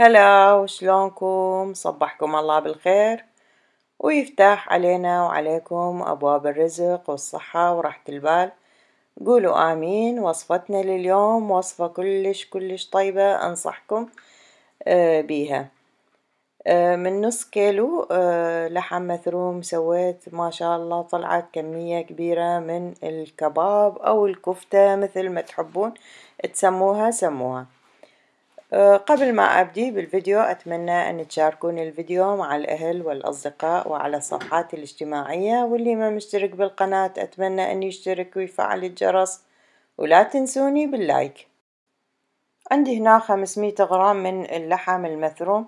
هلا وشلونكم صبحكم الله بالخير ويفتح علينا وعليكم أبواب الرزق والصحة وراحة البال قولوا آمين وصفتنا لليوم وصفة كلش كلش طيبة أنصحكم آه، بيها آه، من نص كيلو آه، لحم مثروم سويت ما شاء الله طلعت كمية كبيرة من الكباب أو الكفتة مثل ما تحبون تسموها سموها قبل ما أبدي بالفيديو أتمنى أن تشاركوني الفيديو مع الأهل والأصدقاء وعلى صفحاتي الاجتماعية واللي ما مشترك بالقناة أتمنى أن يشترك ويفعل الجرس ولا تنسوني باللايك عندي هنا 500 غرام من اللحم المثروم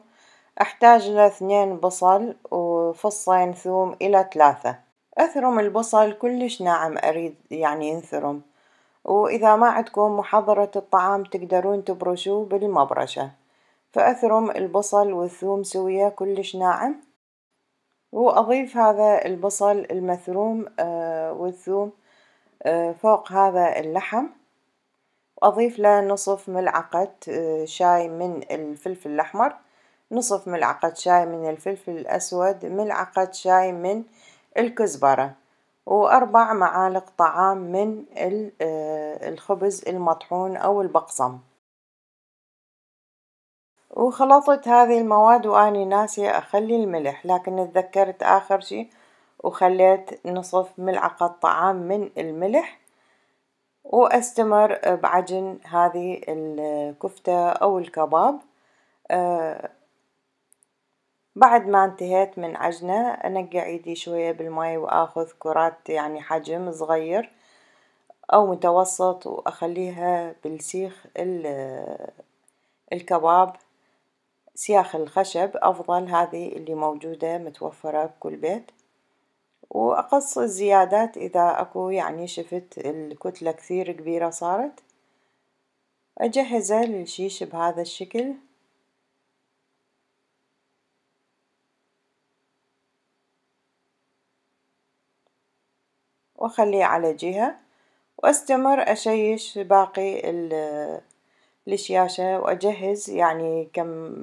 أحتاج لاثنين بصل وفصين ثوم إلى ثلاثة أثرم البصل كلش ناعم أريد يعني ينثرم وإذا ما عندكم محضرة الطعام تقدرون تبرشوه بالمبرشة فأثرم البصل والثوم سويا كلش ناعم وأضيف هذا البصل المثروم آه، والثوم آه، فوق هذا اللحم وأضيف له نصف ملعقة آه، شاي من الفلفل الأحمر نصف ملعقة شاي من الفلفل الأسود ملعقة شاي من الكزبرة وأربع معالق طعام من آه، الخبز المطحون أو البقسم وخلطت هذه المواد وأني ناسية أخلي الملح لكن اتذكرت آخر شي وخليت نصف ملعقة طعام من الملح وأستمر بعجن هذه الكفتة أو الكباب آه، بعد ما انتهيت من عجنه أنقع إيدي شوية بالماي وآخذ كرات يعني حجم صغير أو متوسط وأخليها بالسيخ الكباب سياخ الخشب أفضل هذي اللي موجودة متوفرة بكل بيت وأقص الزيادات إذا أكو يعني شفت الكتلة كثير كبيرة صارت أجهزه للشيش بهذا الشكل وأخليه على جهة وأستمر أشيش باقي الشياشة وأجهز يعني كم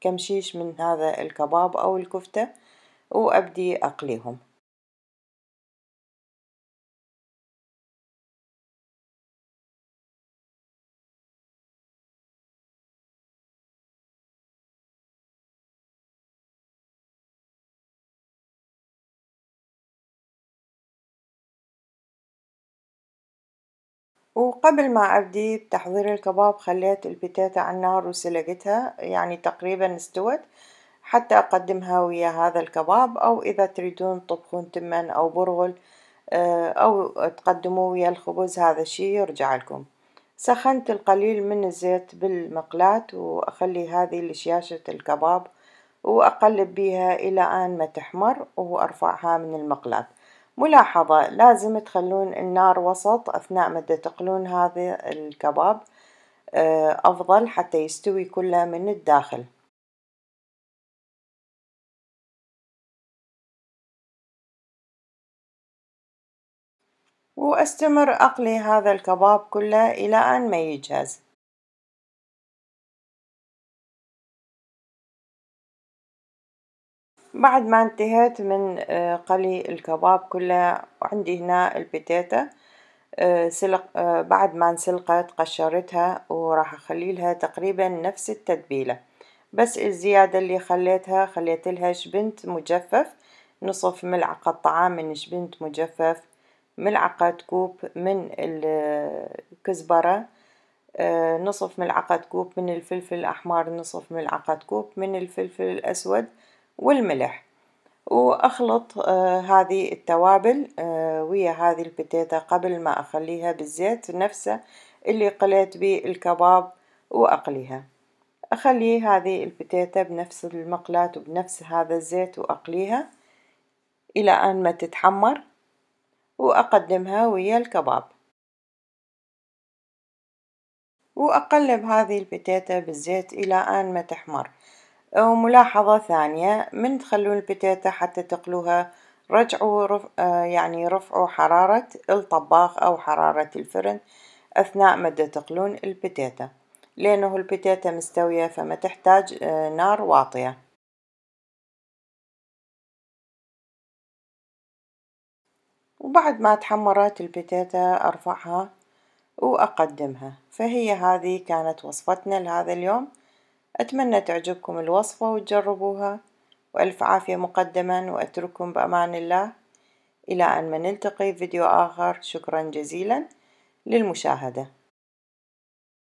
كم شيش من هذا الكباب أو الكفتة وأبدي أقليهم وقبل ما أبدي بتحضير الكباب خليت البتاتا عالنار وسلقتها يعني تقريبا استوت حتى أقدمها ويا هذا الكباب أو إذا تريدون تطبخون تمن أو برغل آه، أو تقدموه ويا الخبز هذا الشي يرجعلكم، سخنت القليل من الزيت بالمقلاة وأخلي هذي لشياشة الكباب وأقلب بيها إلى أن ما تحمر وأرفعها من المقلاة. ملاحظة لازم تخلون النار وسط أثناء ما تقلون هذا الكباب آه، أفضل حتى يستوي كله من الداخل واستمر أقلي هذا الكباب كله إلى أن ما يجهز بعد ما انتهيت من آه، قلي الكباب كله عندي هنا البتاتا آه، سلق آه، بعد ما انسلقت قشرتها وراح اخليلها تقريبا نفس التتبيلة بس الزيادة اللي خليتها خليت لها شبنت مجفف نصف ملعقة طعام من شبنت مجفف ملعقة كوب من الكزبرة نصف ملعقة كوب من الفلفل الأحمر نصف ملعقة كوب من الفلفل الأسود والملح وأخلط آه، هذه التوابل آه، ويا هذه البتاتا قبل ما أخليها بالزيت نفسه اللي قليت بيه الكباب وأقليها أخلي هذه البتاتا بنفس المقلاة وبنفس هذا الزيت وأقليها إلى أن ما تتحمر وأقدمها ويا الكباب وأقلب هذه البتاتا بالزيت إلى أن ما تحمر وملاحظة ثانية من تخلون البتاتا حتى تقلوها رجعوا رف... آه، يعني رفعوا حرارة الطباخ أو حرارة الفرن أثناء مدة تقلون البتاتا لأنه البتاتا مستوية فما تحتاج آه، نار واطية وبعد ما تحمرت البتاتا أرفعها وأقدمها فهي هذه كانت وصفتنا لهذا اليوم أتمنى تعجبكم الوصفة وتجربوها وألف عافية مقدما وأترككم بأمان الله إلى أن نلتقي في فيديو آخر شكرا جزيلا للمشاهدة